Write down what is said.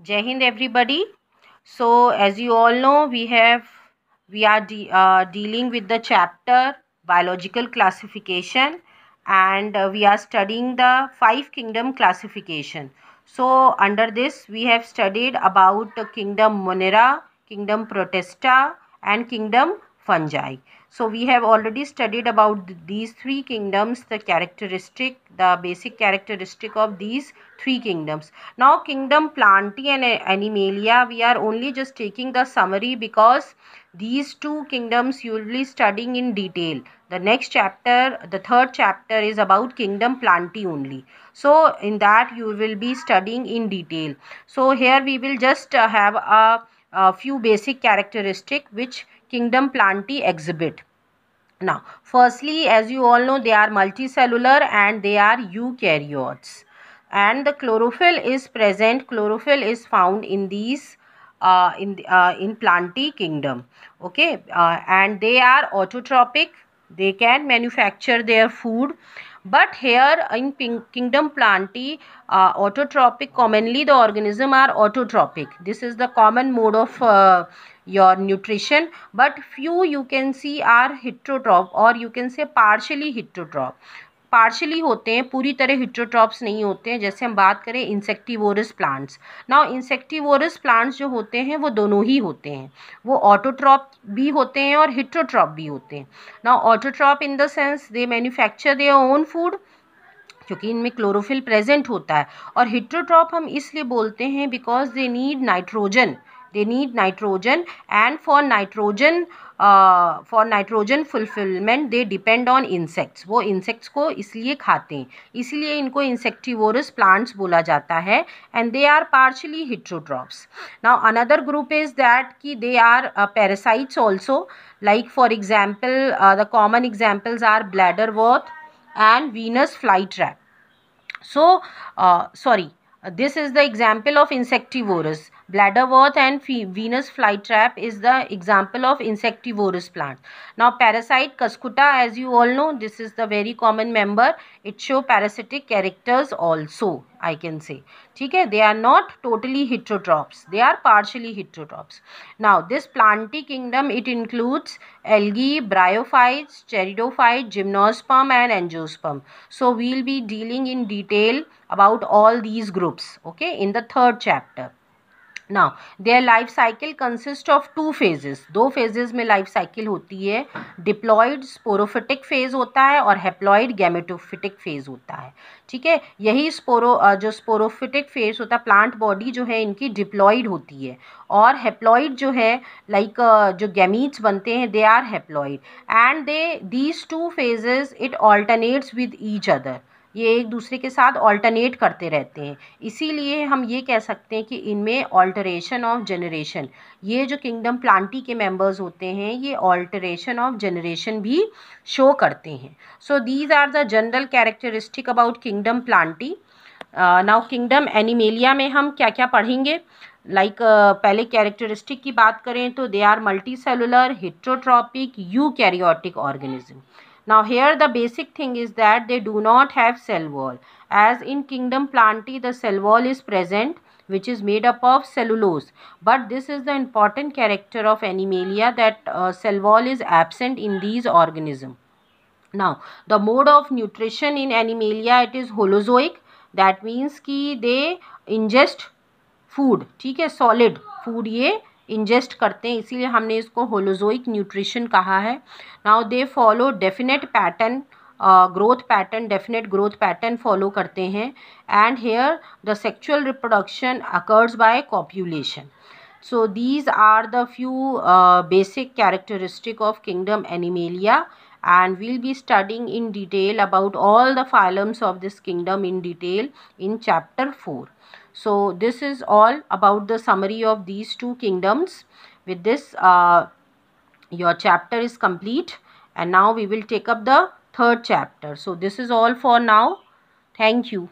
Jai Hind everybody. So as you all know we have we are de uh, dealing with the chapter biological classification and uh, we are studying the five kingdom classification. So under this we have studied about kingdom Monera, kingdom Protesta and kingdom fungi. So we have already studied about these three kingdoms, the characteristic, the basic characteristic of these three kingdoms. Now kingdom plantae and animalia, we are only just taking the summary because these two kingdoms you will be studying in detail. The next chapter, the third chapter is about kingdom plantae only. So in that you will be studying in detail. So here we will just uh, have a, a few basic characteristic which Kingdom Plantae exhibit. Now, firstly, as you all know, they are multicellular and they are eukaryotes. And the chlorophyll is present. Chlorophyll is found in these uh, in the, uh, in plantae kingdom. Okay, uh, and they are autotrophic. They can manufacture their food. But here in kingdom plantae, uh, autotrophic, commonly the organism are autotrophic. This is the common mode of uh, your nutrition but few you can see are heterotroph or you can say partially heterotroph partially होते हैं पूरी तरह हिट्रोट्रॉप्स नहीं होते हैं जैसे हम बात करें insectivorous plants now insectivorous plants जो होते हैं वो दोनों ही होते हैं वो ऑटोट्रॉप भी होते हैं और हिट्रोट्रॉप भी होते हैं now autotroph in the sense they manufacture their own food क्योंकि इनमें क्लोरोफिल प्रेजेंट होता है और हिट्रोट्रॉप हम इसलिए बोलते हैं because they need nitrogen they need nitrogen and for nitrogen uh, for nitrogen fulfillment they depend on insects wo insects ko isliye khate hain isliye inko insectivorous plants Bula jata hai and they are partially heterotrophs now another group is that ki they are uh, parasites also like for example uh, the common examples are bladderwort and venus flytrap so uh, sorry this is the example of insectivorous Bladderwort and Venus flytrap is the example of insectivorous plant. Now parasite Cascuta as you all know this is the very common member. It show parasitic characters also I can say. Okay, they are not totally heterotrophs. They are partially heterotrophs. Now this planty kingdom it includes algae, bryophytes, charidophytes, gymnosperm and angiosperm. So we will be dealing in detail about all these groups okay in the third chapter. Now their life cycle consist of two phases दो phases में life cycle होती है diploid sporophytic phase होता है और haploid gametophytic phase होता है ठीक है यही स्पोरो जो स्पोरोफिटिक फेज होता है प्लांट बॉडी जो है इनकी डिप्लॉयड होती है और हेप्लॉयड जो है लाइक like, जो गैमीट्स बनते हैं they are haploid and they these two phases it alternates with each other ये एक दूसरे के साथ ऑल्टरनेट करते रहते हैं इसीलिए हम ये कह सकते हैं कि इनमें ऑल्टरेशन ऑफ जनरेशन ये जो किंगडम प्लांटी के मेंबर्स होते हैं ये ऑल्टरेशन ऑफ जनरेशन भी शो करते हैं so these are the general characteristic about kingdom Plantae now kingdom Animalia में हम क्या क्या पढ़ेंगे लाइक like, uh, पहले कैरेक्टरिस्टिक की बात करें तो they are multi cellular heterotrophic eukaryotic organism Now here the basic thing is that they do not have cell wall. As in kingdom plantae the cell wall is present which is made up of cellulose. But this is the important character of Animalia that uh, cell wall is absent in these organisms. Now the mode of nutrition in Animalia it is holozoic that means ki they ingest food okay, solid food ये ingest करते हैं इसीलिए हमने इसको holozoic nutrition कहा है now they follow definite pattern growth pattern definite growth pattern follow करते हैं and here the sexual reproduction occurs by copulation so these are the few basic characteristic of kingdom Animalia and we'll be studying in detail about all the phylums of this kingdom in detail in chapter 4. So this is all about the summary of these two kingdoms. With this uh, your chapter is complete and now we will take up the third chapter. So this is all for now. Thank you.